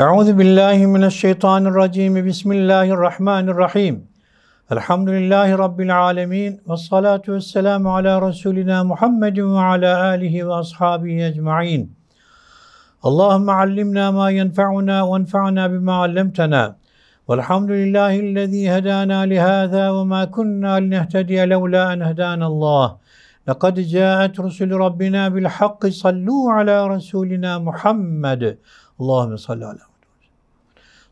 Euzu billahi mineşşeytanirracim. Bismillahirrahmanirrahim. Elhamdülillahi rabbil alamin ve salatu vesselamu ala resulina Muhammedin ve ala alihi ve ashabihi ecmaîn. Allahumme allimna ma yenfe'una ve enfa'na bima allamtana. Velhamdülillahi'llezî hedana li hâzâ ve ma kunnâ linehtediye levlâ en hedana Allah. لقد جاءت رسل ربنا بالحق صلوا على رسولنا محمد اللهم صل على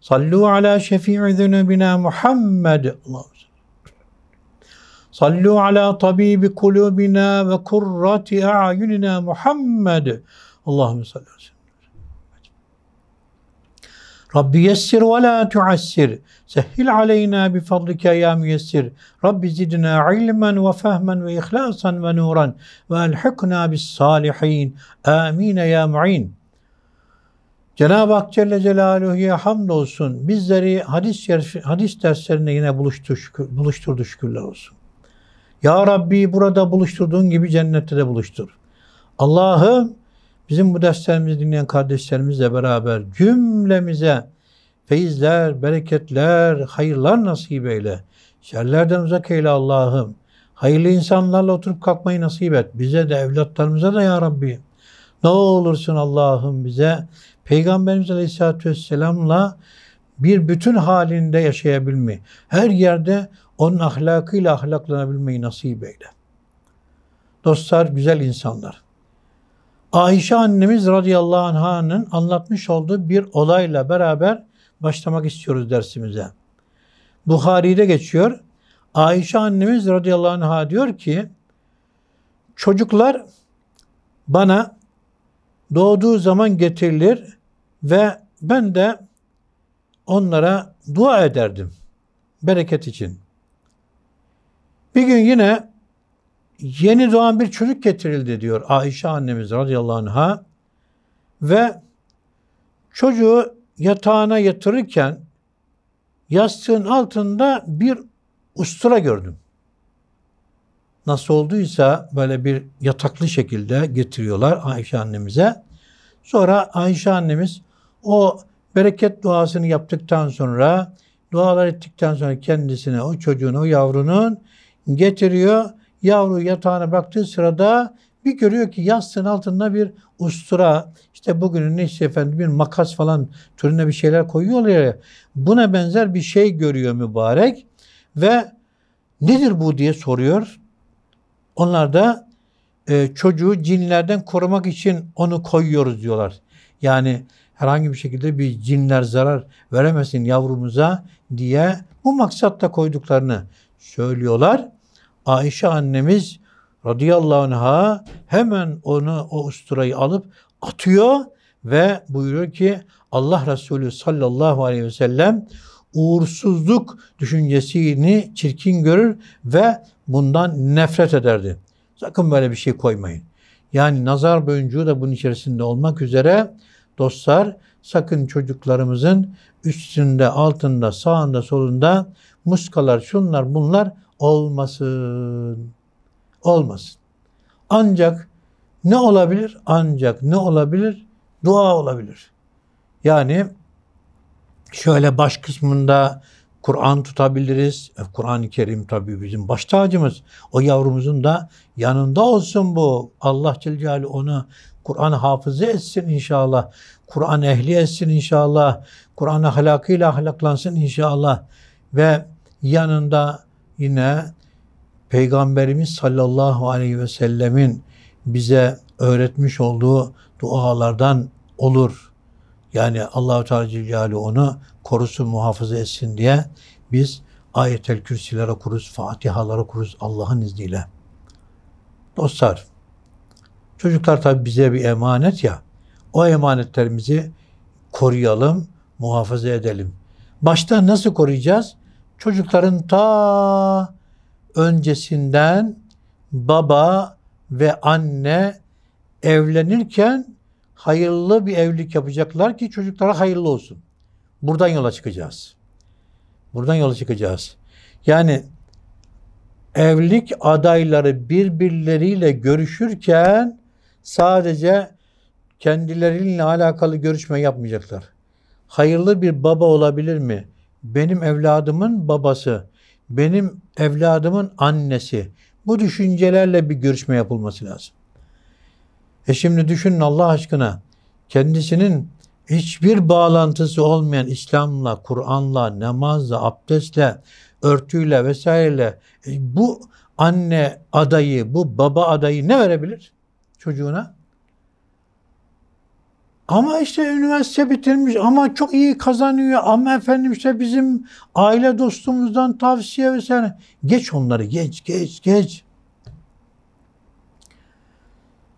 Sallu ala şefi'i zünubina Muhammed. Allah'ım. Sallu ala tabibi kulubina ve kurrati a'yunina Muhammed. Allahümme salli ala Rabbi yessir ve la tuassir. Sehil aleyna bi fadlike ya müyessir. Rabbi zidna ilmen ve fahmen ve ihlasan ve nuran. Ve elhikna bis salihin. Amin ya mu'in. Cenab-ı Hak Celle Celaluhu'ya hamdolsun bizleri hadis, hadis derslerine yine buluştur, şükür, buluşturdu şükürler olsun. Ya Rabbi burada buluşturduğun gibi cennette de buluştur. Allah'ım bizim bu derslerimizi dinleyen kardeşlerimizle beraber cümlemize feyizler, bereketler, hayırlar nasip eyle. Şerlerden uzak eyle Allah'ım. Hayırlı insanlarla oturup kalkmayı nasip et. Bize de evlatlarımıza da ya Rabbi. Ne olursun Allah'ım bize Peygamberimiz Aleyhisselatü Vesselam'la bir bütün halinde yaşayabilmeyi, her yerde onun ahlakıyla ahlaklanabilmeyi nasip eyle. Dostlar, güzel insanlar. Ayşe annemiz radıyallahu anh'ın anlatmış olduğu bir olayla beraber başlamak istiyoruz dersimize. Buhari'de geçiyor. Ayşe annemiz radıyallahu anh'a diyor ki, çocuklar bana doğduğu zaman getirilir ve ben de onlara dua ederdim bereket için. Bir gün yine yeni doğan bir çocuk getirildi diyor Ayşe annemiz radıyallahu anh'a ve çocuğu yatağına yatırırken yastığın altında bir ustura gördüm nasıl olduysa böyle bir yataklı şekilde getiriyorlar Ayşe annemize. Sonra Ayşe annemiz o bereket duasını yaptıktan sonra, dualar ettikten sonra kendisine, o çocuğunu, o yavrunun getiriyor. Yavru yatağına baktığı sırada bir görüyor ki yastığın altında bir ustura, işte bugünün ne işte efendim bir makas falan türüne bir şeyler koyuyorlar ya. Buna benzer bir şey görüyor mübarek ve nedir bu diye soruyor. Onlar da e, çocuğu cinlerden korumak için onu koyuyoruz diyorlar. Yani herhangi bir şekilde bir cinler zarar veremesin yavrumuza diye bu maksatta koyduklarını söylüyorlar. Ayşe annemiz radıyallahu anh'a hemen onu o usturayı alıp atıyor ve buyuruyor ki Allah Resulü sallallahu aleyhi ve sellem uğursuzluk düşüncesini çirkin görür ve bundan nefret ederdi. Sakın böyle bir şey koymayın. Yani nazar boncuğu da bunun içerisinde olmak üzere dostlar sakın çocuklarımızın üstünde, altında, sağında, solunda muskalar, şunlar, bunlar olmasın. Olmasın. Ancak ne olabilir? Ancak ne olabilir? Dua olabilir. Yani Şöyle baş kısmında Kur'an tutabiliriz. E, Kur'an-ı Kerim tabii bizim baş tacımız. O yavrumuzun da yanında olsun bu. Allah Celle onu Kur'an hafızı etsin inşallah. Kur'an ehli etsin inşallah. Kur'an ahlakıyla ahlaklansın inşallah. Ve yanında yine Peygamberimiz sallallahu aleyhi ve sellemin bize öğretmiş olduğu dualardan olur. Yani Allahu Teala Celle onu korusun, muhafaza etsin diye biz ayetel kürsilere kuruz, fatihalara kuruz Allah'ın izniyle. Dostlar, çocuklar tabi bize bir emanet ya. O emanetlerimizi koruyalım, muhafaza edelim. Başta nasıl koruyacağız? Çocukların ta öncesinden baba ve anne evlenirken hayırlı bir evlilik yapacaklar ki çocuklara hayırlı olsun. Buradan yola çıkacağız. Buradan yola çıkacağız. Yani evlilik adayları birbirleriyle görüşürken sadece kendileriyle alakalı görüşme yapmayacaklar. Hayırlı bir baba olabilir mi? Benim evladımın babası, benim evladımın annesi. Bu düşüncelerle bir görüşme yapılması lazım. E şimdi düşünün Allah aşkına kendisinin hiçbir bağlantısı olmayan İslam'la, Kur'an'la, namazla, abdestle, örtüyle vesaireyle e, bu anne adayı, bu baba adayı ne verebilir çocuğuna? Ama işte üniversite bitirmiş ama çok iyi kazanıyor ama efendim işte bizim aile dostumuzdan tavsiye vesaire. Geç onları geç geç geç.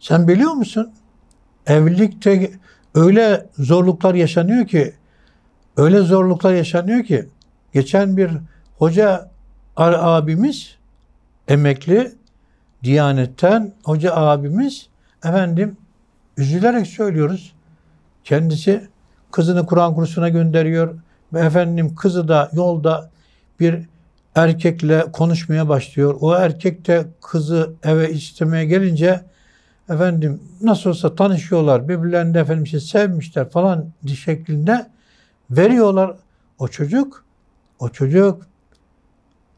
Sen biliyor musun? Evlilikte öyle zorluklar yaşanıyor ki öyle zorluklar yaşanıyor ki geçen bir hoca abimiz emekli Diyanetten hoca abimiz efendim üzülerek söylüyoruz. Kendisi kızını Kur'an kursuna gönderiyor ve efendim kızı da yolda bir erkekle konuşmaya başlıyor. O erkek de kızı eve istemeye gelince efendim nasıl olsa tanışıyorlar, birbirlerini efendim işte sevmişler falan şeklinde veriyorlar. O çocuk, o çocuk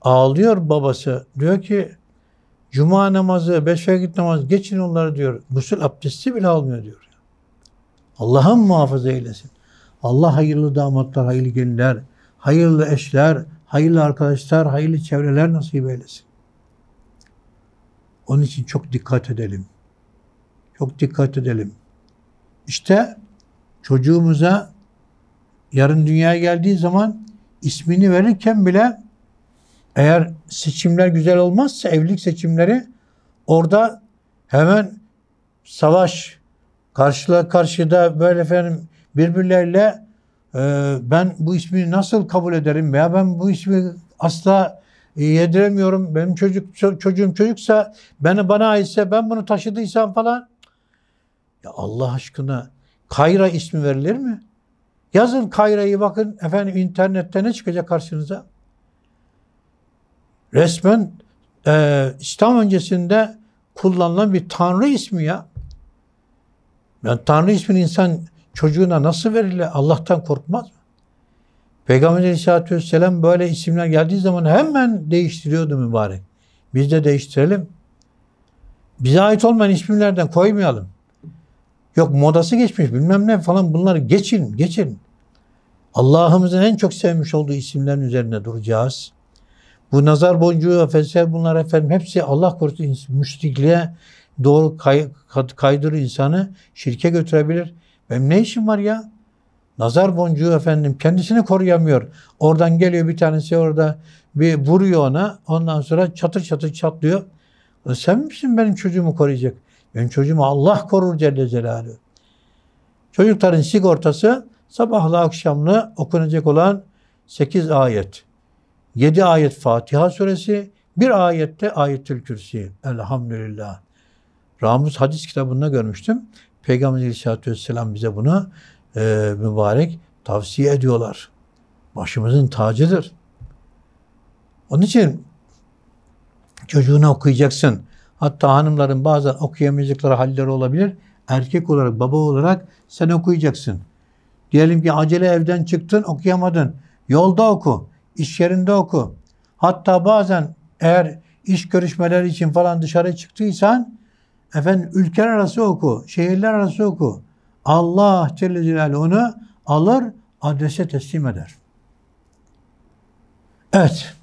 ağlıyor babası. Diyor ki cuma namazı, beş vakit namazı geçin onları diyor. musul abdesti bile almıyor diyor. Allah'ın muhafaza eylesin. Allah hayırlı damatlar, hayırlı gelinler, hayırlı eşler, hayırlı arkadaşlar, hayırlı çevreler nasip eylesin. Onun için çok dikkat edelim. Çok dikkat edelim. İşte çocuğumuza yarın dünyaya geldiği zaman ismini verirken bile eğer seçimler güzel olmazsa evlilik seçimleri orada hemen savaş karşıla karşıda böyle efendim birbirleriyle e, ben bu ismi nasıl kabul ederim veya ben bu ismi asla e, yediremiyorum. Benim çocuk çocuğum çocuksa beni bana aitse ben bunu taşıdıysam falan ya Allah aşkına Kayra ismi verilir mi? Yazın Kayra'yı bakın efendim internette ne çıkacak karşınıza? Resmen e, İslam öncesinde kullanılan bir tanrı ismi ya. Yani tanrı ismini insan çocuğuna nasıl verirle Allah'tan korkmaz mı? Peygamber aleyhissalatü vesselam böyle isimler geldiği zaman hemen değiştiriyordu mübarek. Biz de değiştirelim. Bize ait olmayan isimlerden koymayalım. Yok modası geçmiş bilmem ne falan bunları geçin, geçin. Allah'ımızın en çok sevmiş olduğu isimlerin üzerine duracağız. Bu nazar boncuğu, felsefe bunlar efendim hepsi Allah korusun müşrikliğe doğru kay, kaydırır insanı şirke götürebilir. Benim ne işim var ya? Nazar boncuğu efendim kendisini koruyamıyor. Oradan geliyor bir tanesi orada bir vuruyor ona. Ondan sonra çatır çatır çatlıyor. E, sen misin benim çocuğumu koruyacak? Benim çocuğumu Allah korur Celle Celaluhu. Çocukların sigortası sabahla akşamla okunacak olan 8 ayet. 7 ayet Fatiha suresi, bir ayette ayetül kürsi. Elhamdülillah. Ramuz hadis kitabında görmüştüm. Peygamber aleyhissalatü vesselam bize bunu e, mübarek tavsiye ediyorlar. Başımızın tacıdır. Onun için çocuğuna okuyacaksın. Hatta hanımların bazen okuyamayacakları halleri olabilir. Erkek olarak, baba olarak sen okuyacaksın. Diyelim ki acele evden çıktın, okuyamadın. Yolda oku, iş yerinde oku. Hatta bazen eğer iş görüşmeleri için falan dışarı çıktıysan efendim ülkeler arası oku, şehirler arası oku. Allah Celle Celaluhu onu alır, adrese teslim eder. Evet.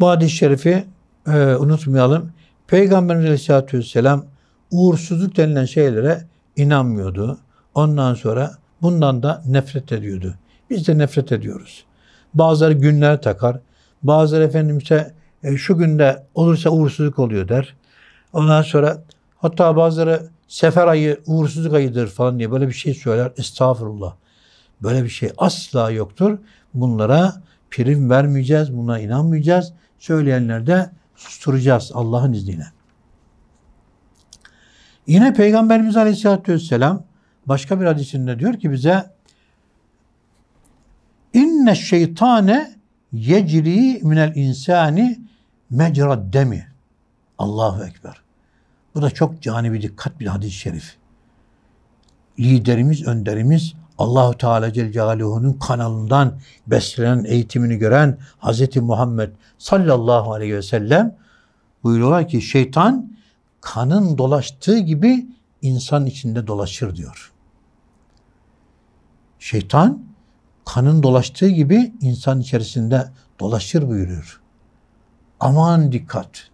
Bu hadis-i şerifi e, unutmayalım. Peygamberimiz Aleyhisselatü Vesselam uğursuzluk denilen şeylere inanmıyordu. Ondan sonra bundan da nefret ediyordu. Biz de nefret ediyoruz. Bazıları günler takar. Bazıları efendim e, şu günde olursa uğursuzluk oluyor der. Ondan sonra hatta bazıları sefer ayı uğursuzluk ayıdır falan diye böyle bir şey söyler. Estağfurullah. Böyle bir şey asla yoktur. Bunlara prim vermeyeceğiz, buna inanmayacağız. Söyleyenler de susturacağız Allah'ın izniyle. Yine Peygamberimiz Aleyhisselatü Vesselam başka bir hadisinde diyor ki bize inne şeytane yecri minel insani mecrad demi. Allahu Ekber. Bu da çok cani dikkat bir hadis-i şerif. Liderimiz, önderimiz Allahu Teala Celaluhu'nun kanalından beslenen eğitimini gören Hz. Muhammed sallallahu aleyhi ve sellem buyuruyorlar ki şeytan kanın dolaştığı gibi insan içinde dolaşır diyor. Şeytan kanın dolaştığı gibi insan içerisinde dolaşır buyuruyor. Aman dikkat.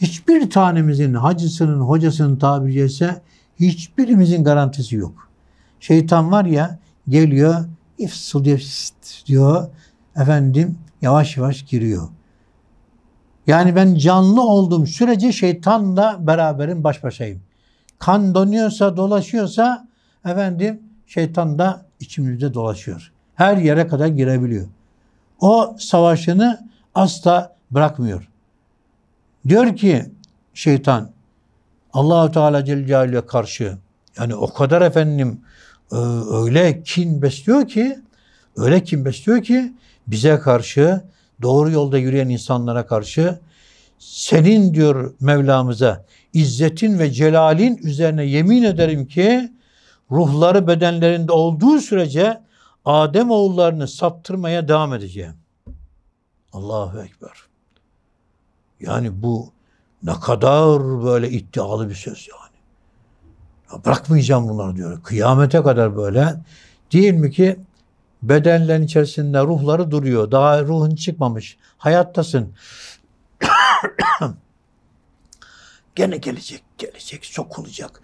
Hiçbir tanemizin hacısının, hocasının tabiri caizse hiçbirimizin garantisi yok. Şeytan var ya geliyor ifsul diyor efendim yavaş yavaş giriyor. Yani ben canlı olduğum sürece şeytanla beraberim baş başayım. Kan donuyorsa dolaşıyorsa efendim şeytan da içimizde dolaşıyor. Her yere kadar girebiliyor. O savaşını asla bırakmıyor. Diyor ki şeytan Allahu Teala Celle Celaluhu'ya karşı yani o kadar efendim ee, öyle kin besliyor ki öyle kin besliyor ki bize karşı doğru yolda yürüyen insanlara karşı senin diyor Mevlamıza izzetin ve celalin üzerine yemin ederim ki ruhları bedenlerinde olduğu sürece Adem oğullarını saptırmaya devam edeceğim. Allahu Ekber. Yani bu ne kadar böyle iddialı bir söz yani. Ya bırakmayacağım bunları diyor. Kıyamete kadar böyle. Değil mi ki bedenlerin içerisinde ruhları duruyor. Daha ruhun çıkmamış. Hayattasın. Gene gelecek, gelecek, sokulacak.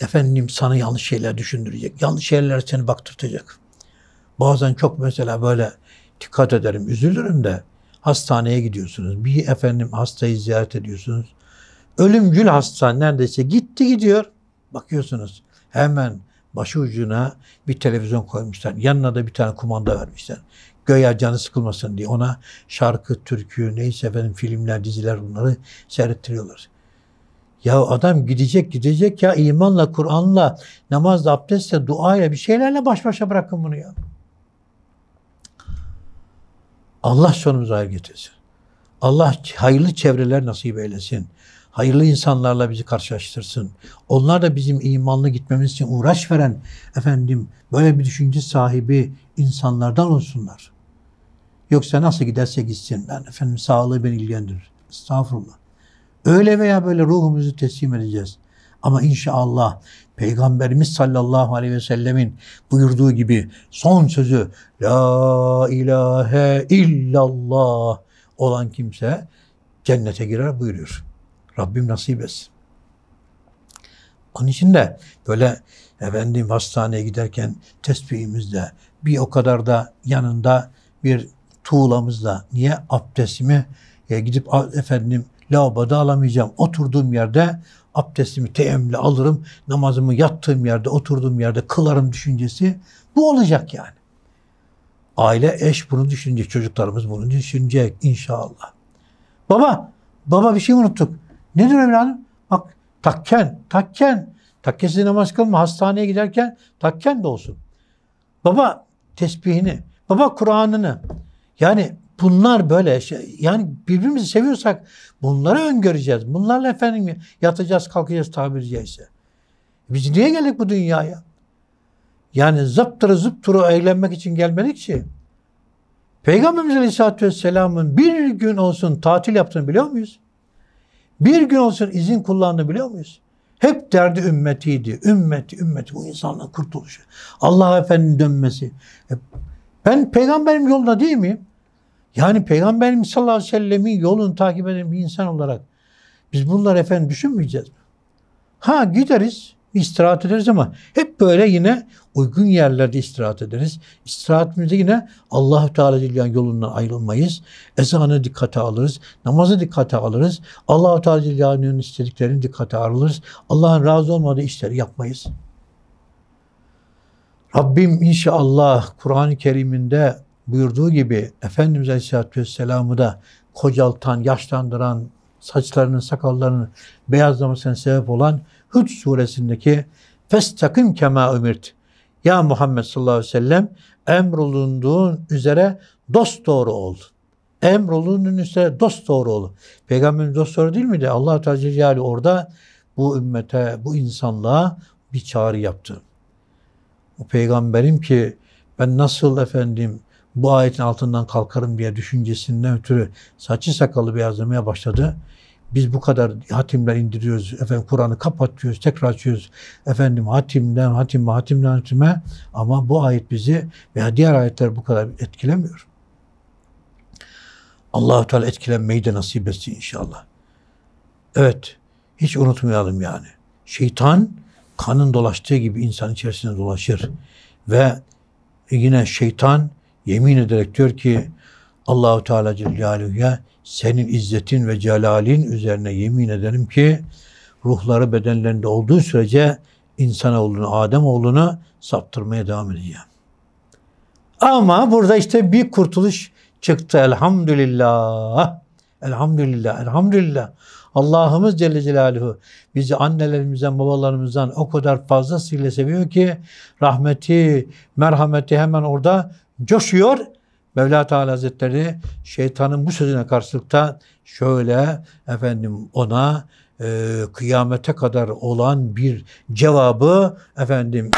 Efendim sana yanlış şeyler düşündürecek. Yanlış şeyler seni baktırtacak. Bazen çok mesela böyle dikkat ederim, üzülürüm de hastaneye gidiyorsunuz. Bir efendim hastayı ziyaret ediyorsunuz. Ölümcül hasta neredeyse gitti gidiyor. Bakıyorsunuz hemen başı ucuna bir televizyon koymuşlar. Yanına da bir tane kumanda vermişler. Göya canı sıkılmasın diye ona şarkı, türkü, neyse efendim filmler, diziler bunları seyrettiriyorlar. Ya adam gidecek gidecek ya imanla, Kur'an'la, namazla, abdestle, duayla bir şeylerle baş başa bırakın bunu ya. Allah sonumuzu hayır getirsin. Allah hayırlı çevreler nasip eylesin. Hayırlı insanlarla bizi karşılaştırsın. Onlar da bizim imanlı gitmemiz için uğraş veren efendim böyle bir düşünce sahibi insanlardan olsunlar. Yoksa nasıl giderse gitsin ben efendim sağlığı beni ilgilendirir. Estağfurullah. Öyle veya böyle ruhumuzu teslim edeceğiz. Ama inşallah Peygamberimiz sallallahu aleyhi ve sellemin buyurduğu gibi son sözü La ilahe illallah olan kimse cennete girer buyuruyor. Rabbim nasip etsin. Onun için de böyle efendim hastaneye giderken tesbihimizle bir o kadar da yanında bir tuğlamızla niye abdestimi e, gidip efendim lavaboda alamayacağım. Oturduğum yerde abdestimi teyemmüle alırım. Namazımı yattığım yerde, oturduğum yerde kılarım düşüncesi. Bu olacak yani. Aile, eş bunu düşünecek. Çocuklarımız bunu düşünecek inşallah. Baba, baba bir şey unuttuk. Nedir evladım? Bak takken, takken. Takkesiz namaz kılma. Hastaneye giderken takken de olsun. Baba tesbihini, baba Kur'an'ını. Yani bunlar böyle şey, yani birbirimizi seviyorsak bunları öngöreceğiz. Bunlarla efendim yatacağız, kalkacağız tabiri caizse. E biz niye geldik bu dünyaya? Yani zıptırı zıptırı eğlenmek için gelmedik ki. Peygamberimiz Aleyhisselatü Vesselam'ın bir gün olsun tatil yaptığını biliyor muyuz? Bir gün olsun izin kullandı biliyor muyuz? Hep derdi ümmetiydi. Ümmeti, ümmeti. Bu insanla kurtuluşu. Allah Efendinin dönmesi. E, ben peygamberim yolunda değil miyim? Yani Peygamberim, sallallahu aleyhi ve sellemin yolunu takip eden bir insan olarak biz bunları efendim düşünmeyeceğiz. Ha gideriz istirahat ederiz ama hep böyle yine uygun yerlerde istirahat ederiz. İstirahatimizde yine allah Teala Celle yolundan ayrılmayız. Ezanı dikkate alırız. Namazı dikkate alırız. allah Teala Celle'nin istediklerini dikkate alırız. Allah'ın razı olmadığı işleri yapmayız. Rabbim inşallah Kur'an-ı Kerim'inde buyurduğu gibi Efendimiz Aleyhisselatü Vesselam'ı da kocaltan, yaşlandıran, saçlarının, sakallarının beyazlamasına sebep olan Hud suresindeki Festakim kema ümirt. Ya Muhammed sallallahu aleyhi ve sellem emrolunduğun üzere dost doğru ol. Emrolunduğun üzere dost doğru ol. Peygamberimiz dost doğru değil miydi? Allah Teala yani orada bu ümmete, bu insanlığa bir çağrı yaptı. O peygamberim ki ben nasıl efendim bu ayetin altından kalkarım diye düşüncesinden ötürü saçı sakalı beyazlamaya başladı biz bu kadar hatimler indiriyoruz, efendim Kur'an'ı kapatıyoruz, tekrar açıyoruz. Efendim hatimden hatime, hatimden hatime ama bu ayet bizi veya diğer ayetler bu kadar etkilemiyor. Allahu Teala etkilenmeyi de nasip etsin inşallah. Evet, hiç unutmayalım yani. Şeytan kanın dolaştığı gibi insan içerisinde dolaşır. Ve yine şeytan yemin ederek diyor ki Allahu Teala Celle senin izzetin ve celalin üzerine yemin ederim ki ruhları bedenlerinde olduğu sürece insanoğlunu, Adem oğlunu saptırmaya devam edeceğim. Ama burada işte bir kurtuluş çıktı elhamdülillah. Elhamdülillah, elhamdülillah. Allah'ımız Celle Celaluhu bizi annelerimizden, babalarımızdan o kadar fazlasıyla seviyor ki rahmeti, merhameti hemen orada coşuyor Mevla Teala Hazretleri şeytanın bu sözüne karşılıkta şöyle efendim ona e, kıyamete kadar olan bir cevabı efendim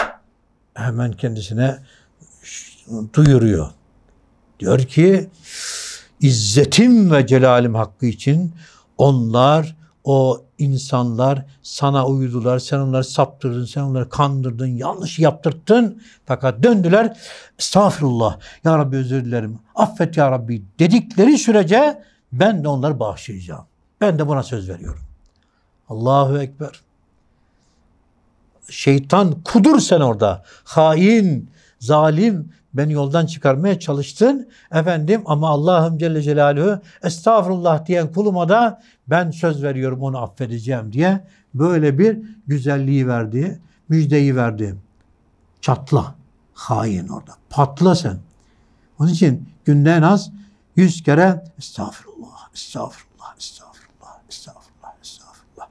hemen kendisine duyuruyor. Diyor ki İzzetim ve celalim hakkı için onlar o insanlar sana uydular, sen onları saptırdın, sen onları kandırdın, yanlış yaptırttın. Fakat döndüler, estağfurullah, ya Rabbi özür dilerim, affet ya Rabbi dedikleri sürece ben de onları bağışlayacağım. Ben de buna söz veriyorum. Allahu Ekber. Şeytan kudur sen orada. Hain, zalim, beni yoldan çıkarmaya çalıştın efendim ama Allah'ım Celle Celaluhu estağfurullah diyen kuluma da ben söz veriyorum onu affedeceğim diye böyle bir güzelliği verdi, müjdeyi verdi. Çatla hain orada. Patla sen. Onun için günde en az yüz kere estağfurullah, estağfurullah, estağfurullah, estağfurullah, estağfurullah.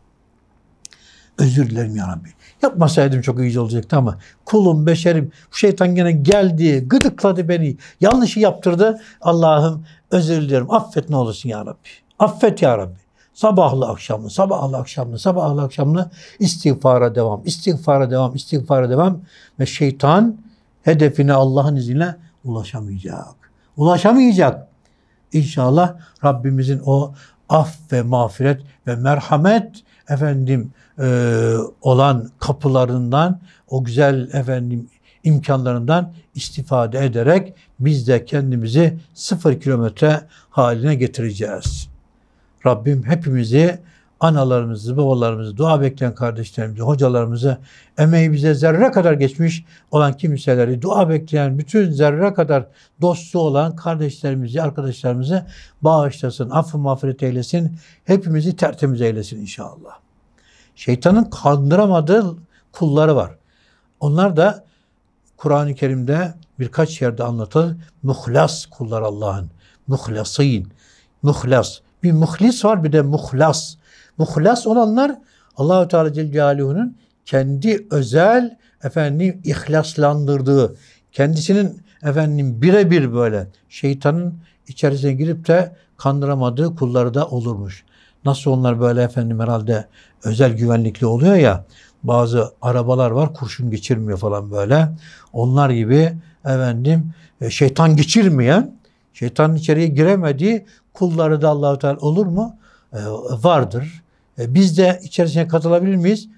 Özür dilerim ya Rabbi. Yapmasaydım çok iyi olacaktı ama kulum, beşerim, bu şeytan gene geldi, gıdıkladı beni, yanlışı yaptırdı. Allah'ım özür diliyorum, affet ne olursun ya Rabbi. Affet ya Rabbi. Sabahlı akşamlı, sabahlı akşamlı, sabahlı akşamlı istiğfara devam, istiğfara devam, istiğfara devam. Ve şeytan hedefine Allah'ın izniyle ulaşamayacak. Ulaşamayacak. İnşallah Rabbimizin o af ve mağfiret ve merhamet efendim e, olan kapılarından, o güzel efendim imkanlarından istifade ederek biz de kendimizi sıfır kilometre haline getireceğiz. Rabbim hepimizi analarımızı, babalarımızı, dua bekleyen kardeşlerimizi, hocalarımızı, emeği bize zerre kadar geçmiş olan kimseleri, dua bekleyen bütün zerre kadar dostu olan kardeşlerimizi, arkadaşlarımızı bağışlasın, affı mağfiret eylesin, hepimizi tertemiz eylesin inşallah. Şeytanın kandıramadığı kulları var. Onlar da Kur'an-ı Kerim'de birkaç yerde anlatılır. Muhlas kullar Allah'ın. Muhlasin. Muhlas. Bir muhlis var bir de muhlas. Muhlas olanlar Allahu Teala Celaluhu'nun kendi özel efendim ihlaslandırdığı, kendisinin efendim birebir böyle şeytanın içerisine girip de kandıramadığı kulları da olurmuş. Nasıl onlar böyle efendim herhalde özel güvenlikli oluyor ya bazı arabalar var kurşun geçirmiyor falan böyle. Onlar gibi efendim e, şeytan geçirmeyen, şeytanın içeriye giremediği kulları da Allahu Teala olur mu? E, vardır. E, biz de içerisine katılabilir miyiz?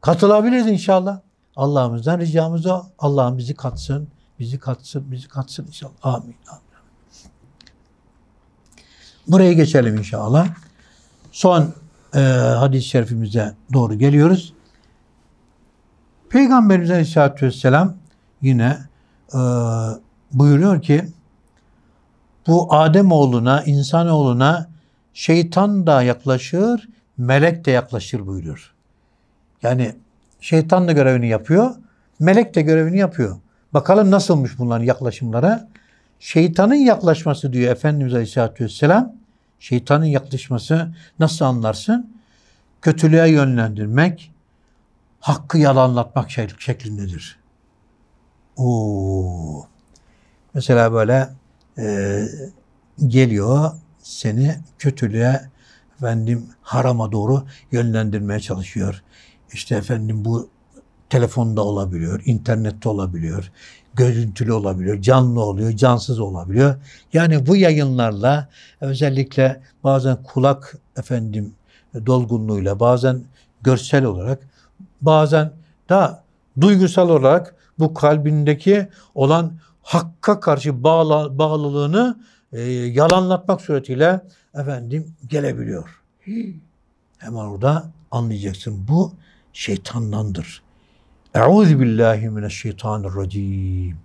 Katılabiliriz inşallah. Allah'ımızdan ricamız o. Allah'ım bizi katsın, bizi katsın, bizi katsın inşallah. Amin. Amin. Buraya geçelim inşallah son e, hadis-i şerifimize doğru geliyoruz. Peygamberimiz Aleyhisselatü Vesselam yine e, buyuruyor ki bu Adem oğluna, insan oğluna şeytan da yaklaşır, melek de yaklaşır buyuruyor. Yani şeytan da görevini yapıyor, melek de görevini yapıyor. Bakalım nasılmış bunların yaklaşımlara. Şeytanın yaklaşması diyor Efendimiz Aleyhisselatü Vesselam Şeytanın yaklaşması nasıl anlarsın? Kötülüğe yönlendirmek, hakkı yalanlatmak şeklindedir. Oo. Mesela böyle e, geliyor seni kötülüğe efendim harama doğru yönlendirmeye çalışıyor. İşte efendim bu telefonda olabiliyor, internette olabiliyor görüntülü olabiliyor, canlı oluyor, cansız olabiliyor. Yani bu yayınlarla özellikle bazen kulak efendim e, dolgunluğuyla, bazen görsel olarak, bazen daha duygusal olarak bu kalbindeki olan hakka karşı bağla, bağlılığını e, yalanlatmak suretiyle efendim gelebiliyor. Hemen orada anlayacaksın bu şeytandandır. Euzu billahi mineşşeytanirracim.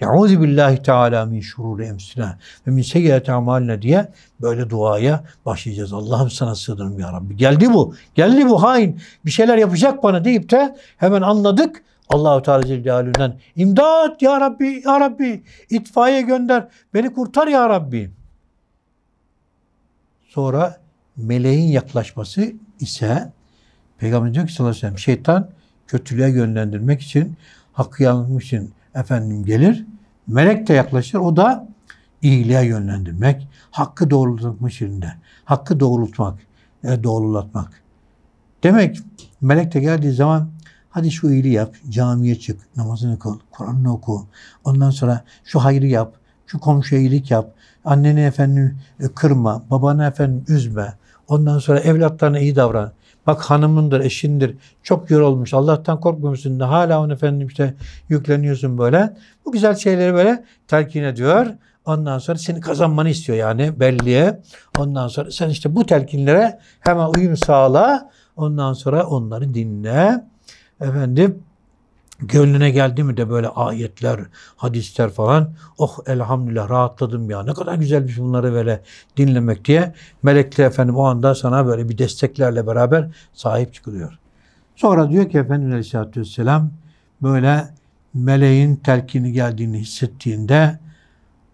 Euzu billahi teala min şururi emsina ve min seyyiati amalina diye böyle duaya başlayacağız. Allah'ım sana sığınırım ya Rabbi. Geldi bu. Geldi bu hain. Bir şeyler yapacak bana deyip de hemen anladık. Allahu Teala Celle'den imdat ya Rabbi ya Rabbi itfaiye gönder beni kurtar ya Rabbi. Sonra meleğin yaklaşması ise Peygamber diyor ki sallallahu aleyhi ve sellem şeytan kötülüğe yönlendirmek için, hakkı yanıltmak için efendim gelir. Melek de yaklaşır. O da iyiliğe yönlendirmek, hakkı doğrultmak içinde. Hakkı doğrultmak, e, doğrulatmak. Demek melek de geldiği zaman hadi şu iyiliği yap, camiye çık, namazını kıl, Kur'an'ını oku. Ondan sonra şu hayrı yap, şu komşuya iyilik yap. Anneni efendim e, kırma, babanı efendim üzme. Ondan sonra evlatlarına iyi davran. Bak hanımındır, eşindir. Çok yorulmuş. Allah'tan korkmuyorsun da Hala onu efendim işte yükleniyorsun böyle. Bu güzel şeyleri böyle telkin ediyor. Ondan sonra seni kazanmanı istiyor yani belliye. Ondan sonra sen işte bu telkinlere hemen uyum sağla. Ondan sonra onları dinle. Efendim Gönlüne geldi mi de böyle ayetler, hadisler falan. Oh elhamdülillah rahatladım ya. Ne kadar güzelmiş bunları böyle dinlemek diye. Melekli efendim o anda sana böyle bir desteklerle beraber sahip çıkılıyor. Sonra diyor ki Efendimiz Aleyhisselatü Vesselam böyle meleğin telkini geldiğini hissettiğinde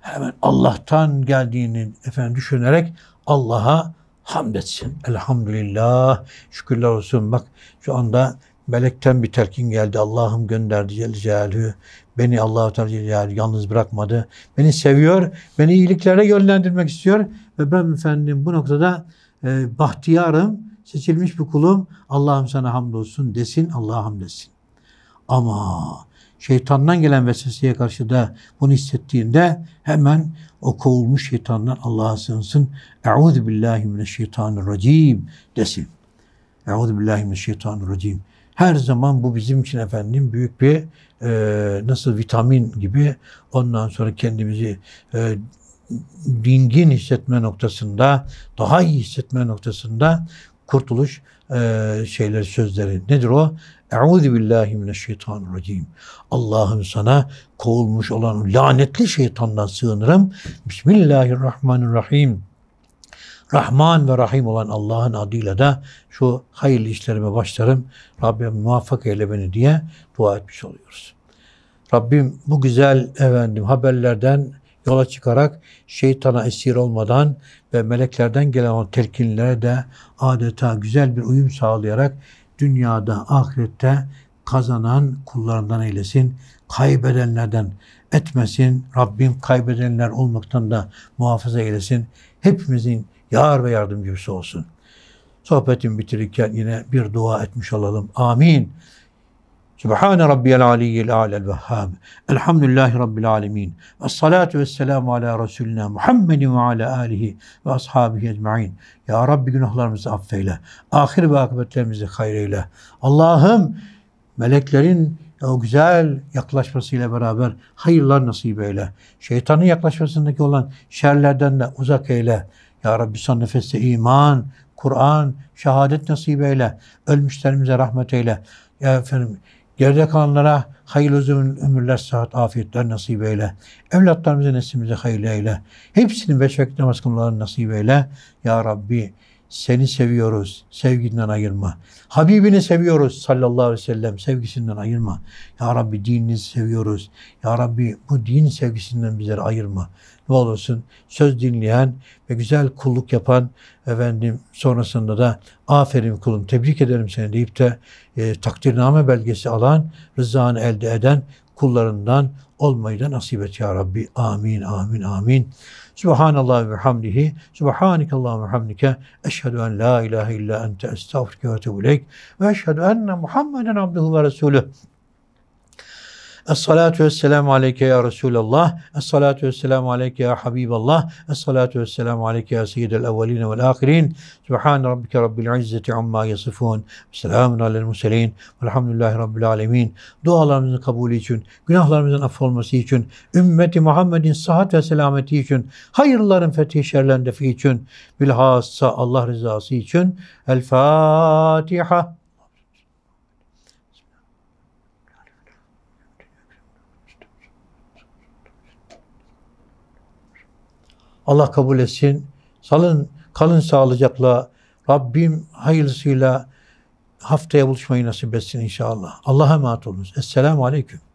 hemen Allah'tan geldiğini efendim düşünerek Allah'a hamd etsin. Elhamdülillah, şükürler olsun. Bak şu anda Melekten bir telkin geldi. Allah'ım gönderdi Celle Celaluhu. Beni Allah-u Teala yalnız bırakmadı. Beni seviyor. Beni iyiliklere yönlendirmek istiyor. Ve ben efendim bu noktada e, bahtiyarım, seçilmiş bir kulum. Allah'ım sana hamdolsun desin, Allah'a hamdesin. Ama şeytandan gelen vesveseye karşı da bunu hissettiğinde hemen o kovulmuş şeytandan Allah'a sığınsın. Euzu billahi mineşşeytanirracim desin. Euzu billahi mineşşeytanirracim. Her zaman bu bizim için efendim büyük bir e, nasıl vitamin gibi ondan sonra kendimizi e, dingin hissetme noktasında, daha iyi hissetme noktasında kurtuluş e, şeyleri, sözleri. Nedir o? Euzu billahi mineşşeytanirracim. Allah'ım sana kovulmuş olan lanetli şeytandan sığınırım. Bismillahirrahmanirrahim. Rahman ve Rahim olan Allah'ın adıyla da şu hayırlı işlerime başlarım. Rabbim muvaffak eyle beni diye dua etmiş oluyoruz. Rabbim bu güzel efendim haberlerden yola çıkarak şeytana esir olmadan ve meleklerden gelen o telkinlere de adeta güzel bir uyum sağlayarak dünyada, ahirette kazanan kullarından eylesin. Kaybedenlerden etmesin. Rabbim kaybedenler olmaktan da muhafaza eylesin. Hepimizin yar ve yardımcısı olsun. Sohbetin bitirirken yine bir dua etmiş olalım. Amin. Subhane rabbiyel aliyyil alel vehhab. Elhamdülillahi rabbil alemin. Ve salatu ve selamu ala Resulina Muhammedin ve ala alihi ve ashabihi ecma'in. Ya Rabbi günahlarımızı affeyle. Ahir ve akıbetlerimizi hayreyle. Allah'ım meleklerin o güzel yaklaşmasıyla beraber hayırlar nasip eyle. Şeytanın yaklaşmasındaki olan şerlerden de uzak eyle. Ya Rabbi son nefeste iman, Kur'an, şehadet nasip eyle. Ölmüşlerimize rahmet eyle. Ya efendim Geride kalanlara hayırlı uzun ömürler, sıhhat, afiyetler nasip eyle. Evlatlarımıza, neslimize hayırlı eyle. Hepsinin beş vakit namaz kılmalarını nasip eyle. Ya Rabbi seni seviyoruz, sevginden ayırma. Habibini seviyoruz sallallahu aleyhi ve sellem, sevgisinden ayırma. Ya Rabbi dininizi seviyoruz. Ya Rabbi bu din sevgisinden bizleri ayırma. Ne olursun söz dinleyen ve güzel kulluk yapan efendim sonrasında da aferin kulum tebrik ederim seni deyip de e, takdirname belgesi alan, rızanı elde eden kullarından olmayı da nasip et ya Rabbi. Amin, amin, amin. Subhanallah ve hamdihi. Allah ve hamdike. Eşhedü en la ilahe illa ente estağfirke ve etûbü Ve eşhedü enne Muhammeden abduhu ve resulüh. Es-salatu vesselamu aleyke ya Resulallah. Es-salatu vesselamu aleyke ya Habiballah. Es-salatu vesselamu aleyke ya seyyidel evveline vel ahirin. Subhan rabbike rabbil izzeti amma yasifun. Selamun alel muselin. Velhamdülillahi rabbil alemin. Dualarımızın kabulü için, günahlarımızın affolması için, ümmeti Muhammed'in sıhhat ve selameti için, hayırların fethi şerlerin için, bilhassa Allah rızası için. El Fatiha. Allah kabul etsin. Salın, kalın sağlıcakla. Rabbim hayırlısıyla haftaya buluşmayı nasip etsin inşallah. Allah'a emanet olunuz. Esselamu Aleyküm.